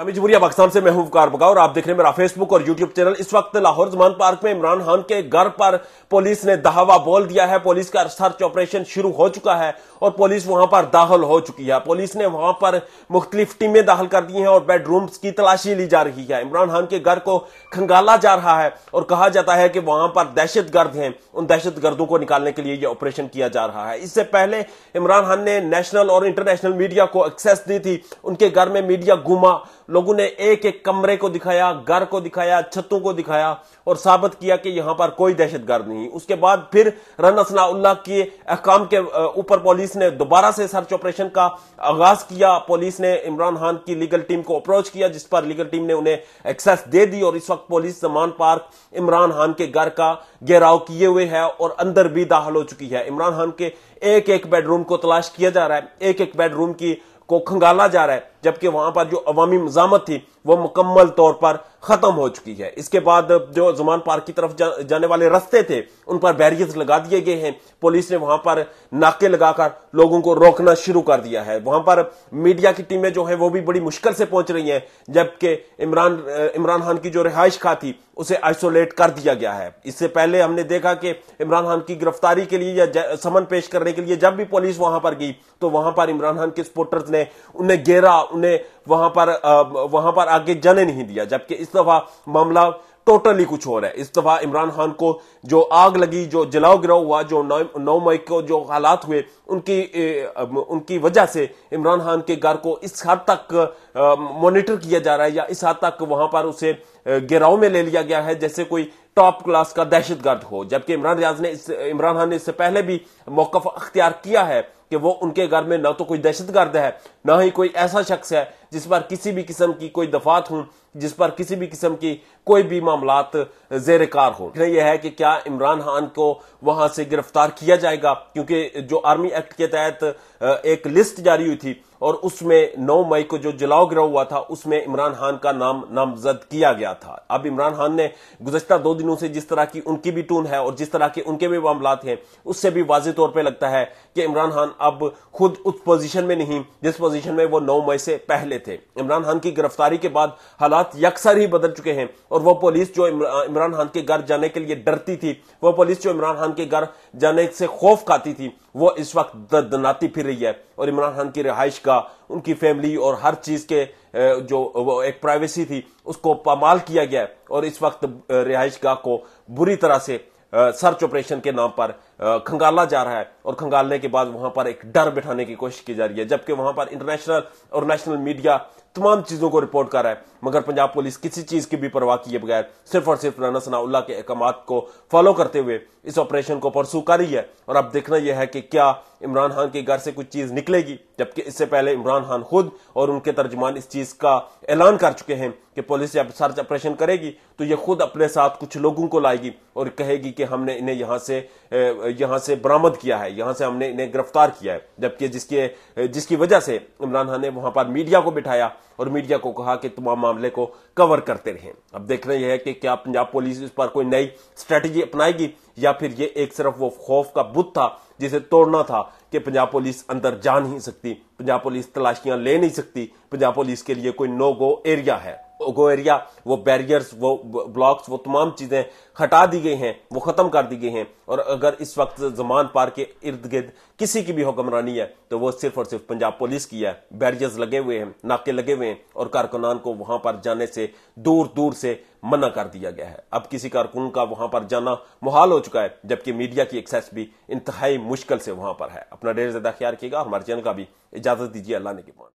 इस्लामी पाकिस्तान से महबूब कार बगा और आप देख रहे हैं मेरा फेसबुक और यूट्यूब चैनल इस वक्त लाहौर जमान पार्क में इमरान खान के घर पर पुलिस ने दहावा बोल दिया है पुलिस का सर्च ऑपरेशन शुरू हो चुका है और पुलिस वहां पर दाखिल हो चुकी है पुलिस ने वहां पर मुख्तलिफ टीमें दाखिल कर दी हैं और बेडरूम की तलाशी ली जा रही है इमरान खान के घर को खंगाला जा रहा है और कहा जाता है कि वहां पर दहशत गर्द हैं उन दहशत गर्दों को निकालने के लिए यह ऑपरेशन किया जा रहा है इससे पहले इमरान खान ने नेशनल और इंटरनेशनल मीडिया को एक्सेस दी थी उनके घर में मीडिया घुमा लोगों ने एक एक कमरे को दिखाया घर को दिखाया छतों को दिखाया और साबित किया कि यहां पर कोई दहशतगर्द नहीं उसके बाद फिर रन के अहकाम के ऊपर पुलिस ने दोबारा से सर्च ऑपरेशन का आगाज किया पुलिस ने इमरान खान की लीगल टीम को अप्रोच किया जिस पर लीगल टीम ने उन्हें एक्सेस दे दी और इस वक्त पुलिस जमान पार्क इमरान खान के घर का घेराव किए हुए है और अंदर भी दाखिल हो चुकी है इमरान खान के एक एक बेडरूम को तलाश किया जा रहा है एक एक बेडरूम की को खंगाला जा रहा है जबकि वहां पर जो अवामी मजामत थी वो मुकम्मल तौर पर खत्म हो चुकी है इसके बाद जो जुमान पार्क की तरफ जा, जाने वाले रस्ते थे उन पर बैरियर लगा दिए गए हैं पुलिस ने वहां पर नाके लगाकर लोगों को रोकना शुरू कर दिया है वहां पर मीडिया की टीमें जो है वो भी बड़ी मुश्किल से पहुंच रही हैं जबकि इमरान इमरान खान की जो रिहाइश खा थी उसे आइसोलेट कर दिया गया है इससे पहले हमने देखा कि इमरान खान की गिरफ्तारी के लिए या समन पेश करने के लिए जब भी पुलिस वहां पर गई तो वहां पर इमरान खान के सपोर्टर्स ने उन्हें घेरा उन्हें वहां पर वहां पर आगे जाने नहीं दिया जबकि इस दफा मामला टोटली कुछ हो रहा है इस दफा इमरान खान को जो आग लगी जो जलाओ गिराव हुआ जो नौ मई को जो हालात हुए उनकी उनकी वजह से इमरान खान के घर को इस हद तक मॉनिटर किया जा रहा है या इस हद तक वहां पर उसे गिराव में ले लिया गया है जैसे कोई टॉप क्लास का दहशतगर्द हो जबकि इमरान रियाज ने इस इमरान खान ने इससे पहले भी मौकफ अख्तियार किया है कि वो उनके घर में ना तो कोई दहशत गर्द है ना ही कोई ऐसा शख्स है जिस पर किसी भी किस्म की कोई दफात हो जिस पर किसी भी किस्म की कोई भी मामला जेर कार हो यह है कि क्या इमरान खान को वहां से गिरफ्तार किया जाएगा क्योंकि जो आर्मी एक्ट के तहत एक लिस्ट जारी हुई थी और उसमें 9 मई को जो जलाओ गिरा हुआ था उसमें इमरान खान का नाम नामजद किया गया था अब इमरान खान ने गुजशत दो दिनों से जिस तरह की उनकी भी टून है और जिस तरह के उनके भी मामला हैं उससे भी वाजे तौर पर लगता है कि इमरान खान अब खुद उस पोजीशन में नहीं जिस पोजीशन में वो नौ मई से पहले थे इमरान खान की गिरफ्तारी के बाद हालात यकसर ही बदल चुके हैं और वह पुलिस जो इमरान खान के घर जाने के लिए डरती थी वह पुलिस जो इमरान खान के घर जाने से खौफ खाती थी वो इस वक्त दर्दनाती फिर रही है और इमरान खान की रिहाइश का उनकी फैमिली और हर चीज़ के जो एक प्राइवेसी थी उसको पामाल किया गया है और इस वक्त रिहाइश गाह को बुरी तरह से सर्च ऑपरेशन के नाम पर खंगाला जा रहा है और खंगालने के बाद वहां पर एक डर बिठाने की कोशिश की जा रही है जबकि वहां पर इंटरनेशनल और नेशनल मीडिया तमाम चीजों को रिपोर्ट कर रहा है मगर पंजाब पुलिस किसी चीज की भी परवाह किए बगैर सिर्फ और सिर्फ राना सनाउल्ला के अहकाम को फॉलो करते हुए इस ऑपरेशन को परसू कर रही है और अब देखना यह है कि क्या इमरान खान के घर से कुछ चीज निकलेगी जबकि इससे पहले इमरान खान खुद और उनके तर्जमान इस चीज का ऐलान कर चुके हैं कि पुलिस जब सर्च ऑपरेशन करेगी तो ये खुद अपने साथ कुछ लोगों को लाएगी और कहेगी कि हमने इन्हें यहां से ए, यहां से बरामद किया है यहां से हमने इन्हें गिरफ्तार किया है जबकि जिसके जिसकी वजह से इमरान खान ने वहां पर मीडिया को बिठाया और मीडिया को कहा कि तमाम मामले को कवर करते रहें अब देखना यह है कि क्या पंजाब पुलिस इस पर कोई नई स्ट्रेटेजी अपनाएगी या फिर ये एक सिर्फ वो खौफ का बुत था जिसे तोड़ना था कि पंजाब पुलिस अंदर जा नहीं सकती पंजाब पुलिस तलाशियां ले नहीं सकती पंजाब पुलिस के लिए कोई नो गो एरिया है गो एरिया वो बैरियर्स वो ब्लॉक्स वो तमाम चीज़ें हटा दी गई हैं वो ख़त्म कर दी गई हैं और अगर इस वक्त जमान पार के इर्द गिर्द किसी की भी हुक्मरानी है तो वो सिर्फ और सिर्फ पंजाब पुलिस की है बैरियर्स लगे हुए हैं नाके लगे हुए हैं और कारकुनान को वहां पर जाने से दूर दूर से मना कर दिया गया है अब किसी कारकुन का वहां पर जाना मुहाल हो चुका है जबकि मीडिया की एक्सेस भी इंतहाई मुश्किल से वहां पर है अपना डेर ज़्यादा ख्याल रखिएगा हमारे चैनल का भी इजाज़त दीजिए अल्लाह ने की मान